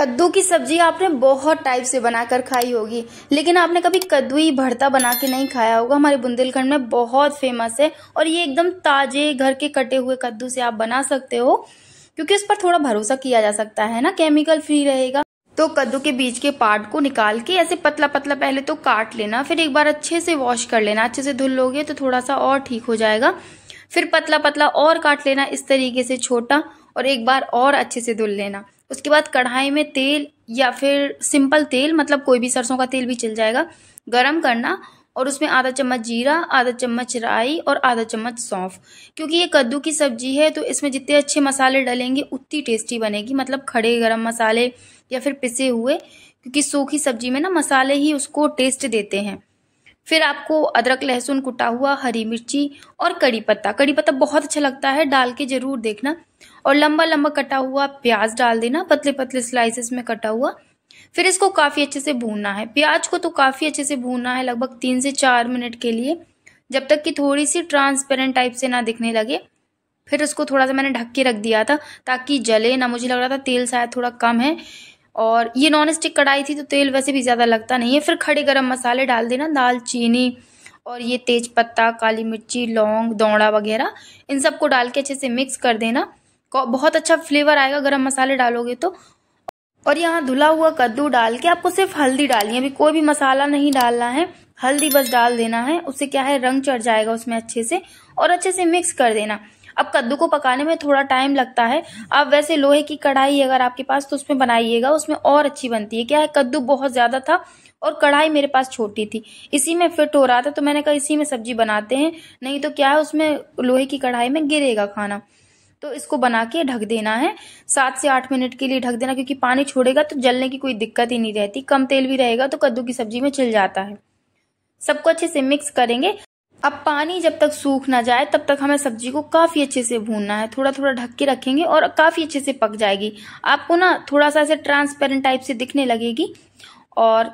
कद्दू की सब्जी आपने बहुत टाइप से बनाकर खाई होगी लेकिन आपने कभी कद्दू ही भरता बना के नहीं खाया होगा हमारे बुंदेलखंड में बहुत फेमस है और ये एकदम ताजे घर के कटे हुए कद्दू से आप बना सकते हो क्योंकि उस पर थोड़ा भरोसा किया जा सकता है ना केमिकल फ्री रहेगा तो कद्दू के बीज के पार्ट को निकाल के ऐसे पतला पतला पहले तो काट लेना फिर एक बार अच्छे से वॉश कर लेना अच्छे से धुल लोगे तो थोड़ा सा और ठीक हो जाएगा फिर पतला पतला और काट लेना इस तरीके से छोटा और एक बार और अच्छे से धुल लेना उसके बाद कढ़ाई में तेल या फिर सिंपल तेल मतलब कोई भी सरसों का तेल भी चल जाएगा गरम करना और उसमें आधा चम्मच जीरा आधा चम्मच राई और आधा चम्मच सौंफ क्योंकि ये कद्दू की सब्जी है तो इसमें जितने अच्छे मसाले डलेंगे उतनी टेस्टी बनेगी मतलब खड़े गरम मसाले या फिर पिसे हुए क्योंकि सूखी सब्जी में ना मसाले ही उसको टेस्ट देते हैं फिर आपको अदरक लहसुन कुटा हुआ हरी मिर्ची और कड़ी पत्ता कड़ी पत्ता बहुत अच्छा लगता है डाल के ज़रूर देखना और लंबा लंबा कटा हुआ प्याज डाल देना पतले पतले स्लाइसेस में कटा हुआ फिर इसको काफ़ी अच्छे से भूनना है प्याज को तो काफ़ी अच्छे से भूनना है लगभग तीन से चार मिनट के लिए जब तक कि थोड़ी सी ट्रांसपेरेंट टाइप से ना दिखने लगे फिर उसको थोड़ा सा मैंने ढक के रख दिया था ताकि जले ना मुझे लग रहा था तेल शायद थोड़ा कम है और ये नॉन स्टिक कढ़ाई थी तो तेल वैसे भी ज़्यादा लगता नहीं है फिर खड़े गरम मसाले डाल देना दाल चीनी और ये तेज पत्ता काली मिर्ची लौंग दौड़ा वगैरह इन सबको डाल के अच्छे से मिक्स कर देना बहुत अच्छा फ्लेवर आएगा गरम मसाले डालोगे तो और यहाँ धुला हुआ कद्दू डाल के आपको सिर्फ हल्दी डालनी है अभी कोई भी मसाला नहीं डालना है हल्दी बस डाल देना है उससे क्या है रंग चढ़ जाएगा उसमें अच्छे से और अच्छे से मिक्स कर देना अब कद्दू को पकाने में थोड़ा टाइम लगता है अब वैसे लोहे की कढ़ाई अगर आपके पास तो उसमें बनाइएगा उसमें और अच्छी बनती है क्या है कद्दू बहुत ज़्यादा था और कढ़ाई मेरे पास छोटी थी इसी में फिट हो रहा था तो मैंने कहा इसी में सब्जी बनाते हैं नहीं तो क्या है उसमें लोहे की कढ़ाई में गिरेगा खाना तो इसको बना के ढक देना है सात से आठ मिनट के लिए ढक देना क्योंकि पानी छोड़ेगा तो जलने की कोई दिक्कत ही नहीं रहती कम तेल भी रहेगा तो कद्दू की सब्जी में छिल जाता है सबको अच्छे से मिक्स करेंगे अब पानी जब तक सूख ना जाए तब तक हमें सब्जी को काफ़ी अच्छे से भूनना है थोड़ा थोड़ा ढक के रखेंगे और काफ़ी अच्छे से पक जाएगी आपको ना थोड़ा सा ऐसे ट्रांसपेरेंट टाइप से दिखने लगेगी और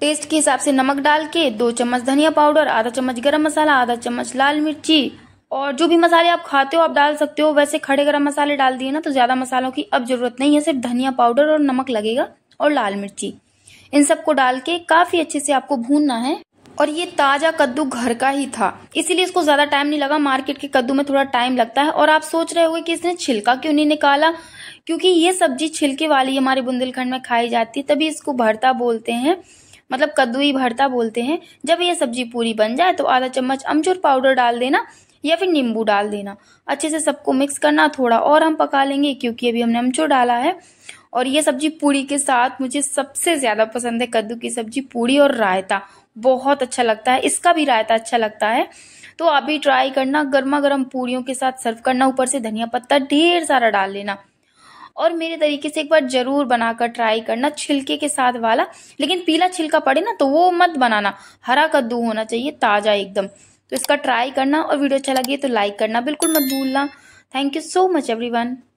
टेस्ट के हिसाब से नमक डाल के दो चम्मच धनिया पाउडर आधा चम्मच गरम मसाला आधा चम्मच लाल मिर्ची और जो भी मसाले आप खाते हो आप डाल सकते हो वैसे खड़े गरम मसाले डाल दिए ना तो ज़्यादा मसालों की अब ज़रूरत नहीं है सिर्फ धनिया पाउडर और नमक लगेगा और लाल मिर्ची इन सबको डाल के काफ़ी अच्छे से आपको भूनना है और ये ताजा कद्दू घर का ही था इसीलिए इसको ज्यादा टाइम नहीं लगा मार्केट के कद्दू में थोड़ा टाइम लगता है और आप सोच रहे होंगे कि इसने छिलका क्यों नहीं निकाला क्योंकि ये सब्जी छिलके वाली हमारे बुंदेलखंड में खाई जाती है तभी इसको भरता बोलते हैं मतलब कद्दू ही भरता बोलते हैं जब ये सब्जी पूरी बन जाए तो आधा चम्मच अमचूर पाउडर डाल देना या फिर नींबू डाल देना अच्छे से सबको मिक्स करना थोड़ा और हम पका लेंगे क्योंकि अभी हमने अमचूर डाला है और ये सब्जी पूड़ी के साथ मुझे सबसे ज़्यादा पसंद है कद्दू की सब्जी पूड़ी और रायता बहुत अच्छा लगता है इसका भी रायता अच्छा लगता है तो आप भी ट्राई करना गर्मा गर्म पूड़ियों के साथ सर्व करना ऊपर से धनिया पत्ता ढेर सारा डाल लेना और मेरे तरीके से एक बार जरूर बनाकर ट्राई करना छिलके के साथ वाला लेकिन पीला छिलका पड़े ना तो वो मत बनाना हरा कद्दू होना चाहिए ताज़ा एकदम तो इसका ट्राई करना और वीडियो अच्छा लगे तो लाइक करना बिल्कुल मत भूलना thank you so much everyone